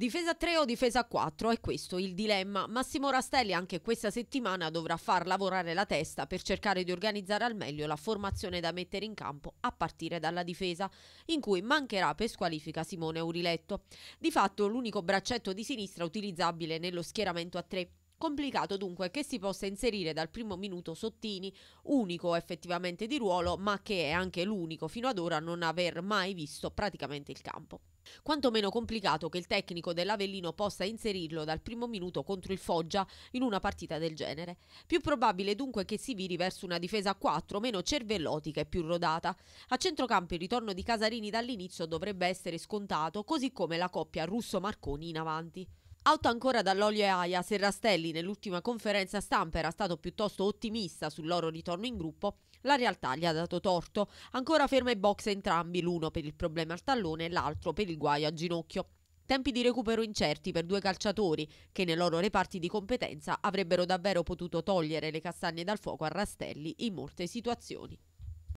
Difesa 3 o difesa 4 è questo il dilemma. Massimo Rastelli anche questa settimana dovrà far lavorare la testa per cercare di organizzare al meglio la formazione da mettere in campo a partire dalla difesa, in cui mancherà per squalifica Simone Uriletto. Di fatto l'unico braccetto di sinistra utilizzabile nello schieramento a 3. Complicato dunque che si possa inserire dal primo minuto Sottini, unico effettivamente di ruolo, ma che è anche l'unico fino ad ora a non aver mai visto praticamente il campo. Quanto meno complicato che il tecnico dell'Avellino possa inserirlo dal primo minuto contro il Foggia in una partita del genere. Più probabile dunque che si viri verso una difesa a 4 meno cervellotica e più rodata. A centrocampo il ritorno di Casarini dall'inizio dovrebbe essere scontato, così come la coppia Russo-Marconi in avanti. Out ancora dall'olio e aia, se Rastelli nell'ultima conferenza stampa era stato piuttosto ottimista sul loro ritorno in gruppo, la realtà gli ha dato torto. Ancora ferma i box entrambi, l'uno per il problema al tallone e l'altro per il guaio a ginocchio. Tempi di recupero incerti per due calciatori che nei loro reparti di competenza avrebbero davvero potuto togliere le castagne dal fuoco a Rastelli in molte situazioni.